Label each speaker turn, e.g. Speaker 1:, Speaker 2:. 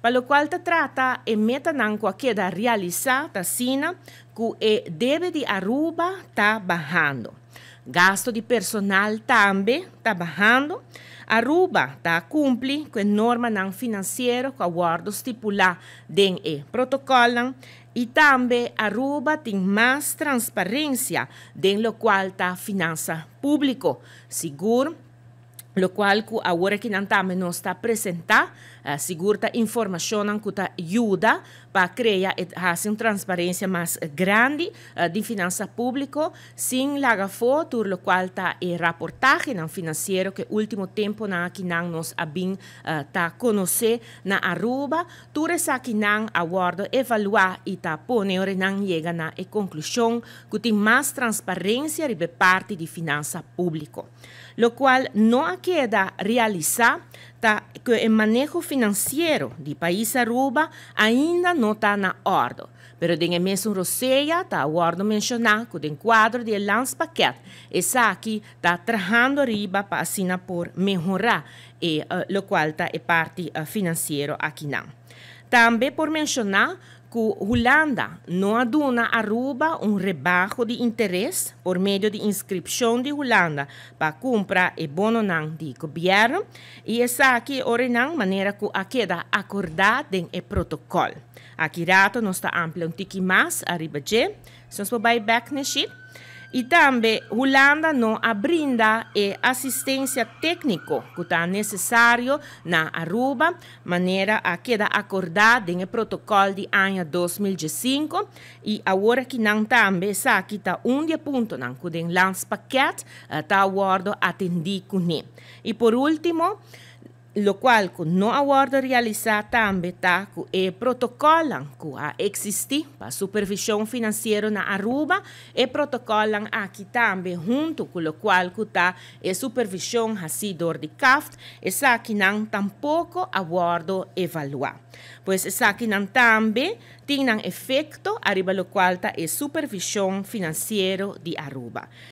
Speaker 1: para lo cual te trata e meta a queda realizada ta sina que e deve de Aruba tá baixando Gasto de personal também tá baixando Aruba tá cumpre com norma não financeira que aguardo estipular den e protocolo e também Aruba tem mais transparência dentro lo qual tá finança público seguro lo cual, ahora a que nantame nanta está presenta uh, sigurta informationen ayuda juda crear crea hacer una transparencia más eh, grande eh, de finanza pubblico sin la gafo, tur lo cual está e reportaje financiero que último tiempo na tiempo nos ha uh, ta na Aruba tur sa ki nan awardo evalua pone ore llega na e que tiene más transparencia de parte de finanza público, lo cual, no aquí queda é realizar tá, que o é manejo financeiro de país Aruba ainda não está na ordem. Pero tem mesmo Roseia, tá o ordem mencionar que tem quadro de lance paquete. Essa aqui está trajando riba para assim por melhorar, e, uh, lo qual tá é parte uh, eh, financeira aqui não. Também por mencionar Holanda não aduna arruba um rebaixo de interesse por meio de inscrição de Holanda para compra e bono não de governo e essa aqui ordenan maneira que a queda acordada em e protocolo. Aqui rato nós está ampla um tiki mais arriba de, se nós vai back nesse Y también, Holanda no brinda eh, asistencia técnica que está necesaria na Aruba, manera a que acordada el protocolo de año 2005 Y ahora que não também sa que eh, está um dia ponto não que tem lance paquete está atendido. por último, lo qual no award realiza tambe taku e protocollan a existi pa supervisión financiera na Aruba e protocollan aquí tambe junto con lo cual ta e supervisión así de CAFT e sakinan tampoco awardo evalua. Pues sakinan tambe tienen efecto arriba lo cual ta e supervisión financiero di Aruba.